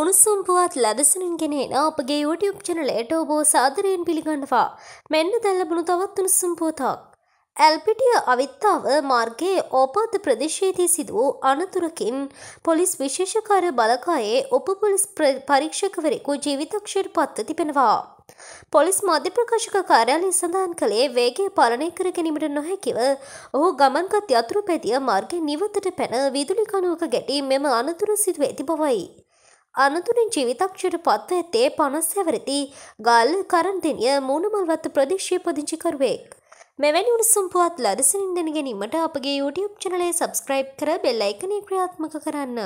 උණුසුම් පුවත් ලදසනින් ගෙනෙන අපගේ YouTube චැනලයට ඔබ සාදරයෙන් පිළිගන්නවා. මෙන්න දැන් ලැබුණු තවත් උණුසුම් පුවතක්. ඇල්පිටිය අවිත්තාව මාර්ගයේ ඕපාත ප්‍රදේශයේදී සිදු වූ අනතුරකින් පොලිස් විශේෂකාර බලකායේ උප පොලිස් පරීක්ෂකවරයෙකු ජීවිතක්ෂයට පත්ව තිබෙනවා. පොලිස් මධ්‍ය ප්‍රකාශක කාර්යාලය සඳහන් කළේ වේගය පාලනය කර ගැනීමට නොහැකිව ඔහු ගමන්ගත් යතුරු පැදිය මාර්ගය නිවතට පැන විදුලි කණුවක ගැටී මෙම අනතුර සිදුව ඇති බවයි. අනතුරින් ජීවිතක්ෂයට පත්ව ඇත්තේ පනස් සැවරති ගල් කරන්දනිය මූුණමල්වත්ත ප්‍රදේශය පදිංචි කරුවෙක්. මෙවැනි උණුසුම් පුවත් ලදසනින් දැන ගැනීමට අපගේ YouTube චනලය සබස්ක්‍රයිබ් කර බෙල්ලයිකනය ක්‍රියාත්මක කරන්න.